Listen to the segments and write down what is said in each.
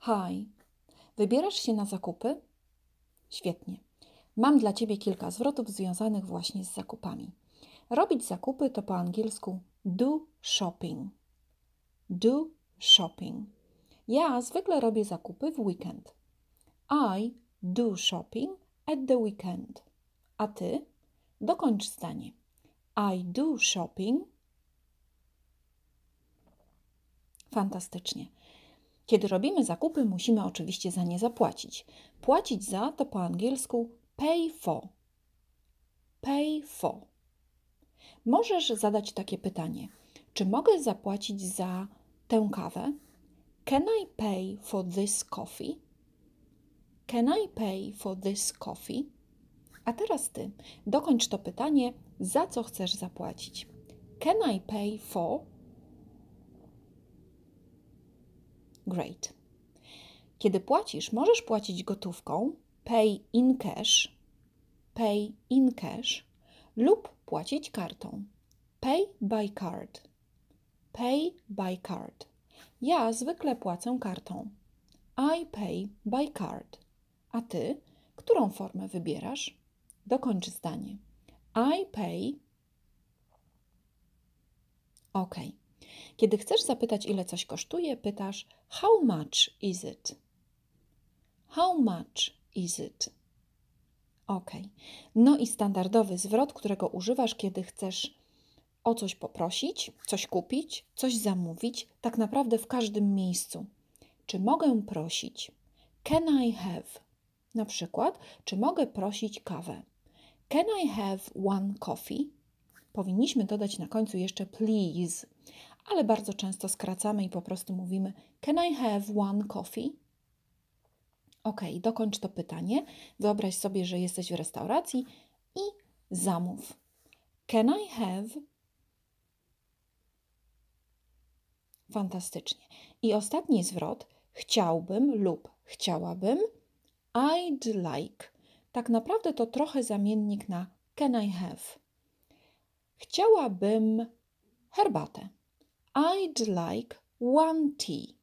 Hi, wybierasz się na zakupy? Świetnie. Mam dla Ciebie kilka zwrotów związanych właśnie z zakupami. Robić zakupy to po angielsku do shopping. Do shopping. Ja zwykle robię zakupy w weekend. I do shopping at the weekend. A Ty? Dokończ zdanie. I do shopping. Fantastycznie. Kiedy robimy zakupy, musimy oczywiście za nie zapłacić. Płacić za to po angielsku pay for. Pay for. Możesz zadać takie pytanie: Czy mogę zapłacić za tę kawę? Can I pay for this coffee? Can I pay for this coffee? A teraz ty dokończ to pytanie, za co chcesz zapłacić. Can I pay for Great. Kiedy płacisz, możesz płacić gotówką pay in cash, pay in cash lub płacić kartą pay by card, pay by card. Ja zwykle płacę kartą. I pay by card. A ty, którą formę wybierasz? Dokończy zdanie. I pay. OK. Kiedy chcesz zapytać, ile coś kosztuje, pytasz How much is it? How much is it? Ok. No i standardowy zwrot, którego używasz, kiedy chcesz o coś poprosić, coś kupić, coś zamówić, tak naprawdę w każdym miejscu. Czy mogę prosić? Can I have? Na przykład, czy mogę prosić kawę? Can I have one coffee? Powinniśmy dodać na końcu jeszcze please, ale bardzo często skracamy i po prostu mówimy: Can I have one coffee? Ok, dokończ to pytanie. Wyobraź sobie, że jesteś w restauracji i zamów. Can I have? Fantastycznie. I ostatni zwrot: chciałbym lub chciałabym. I'd like. Tak naprawdę to trochę zamiennik na can I have. Chciałabym herbatę. I'd like one tea.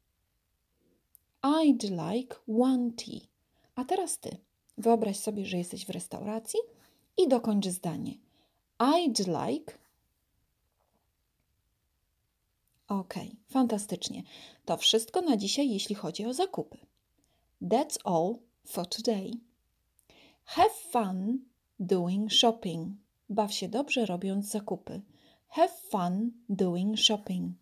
I'd like one tea. A teraz ty. Wyobraź sobie, że jesteś w restauracji i dokończ zdanie. I'd like. Ok, fantastycznie. To wszystko na dzisiaj, jeśli chodzi o zakupy. That's all for today. Have fun doing shopping. Baw się dobrze robiąc zakupy. Have fun doing shopping.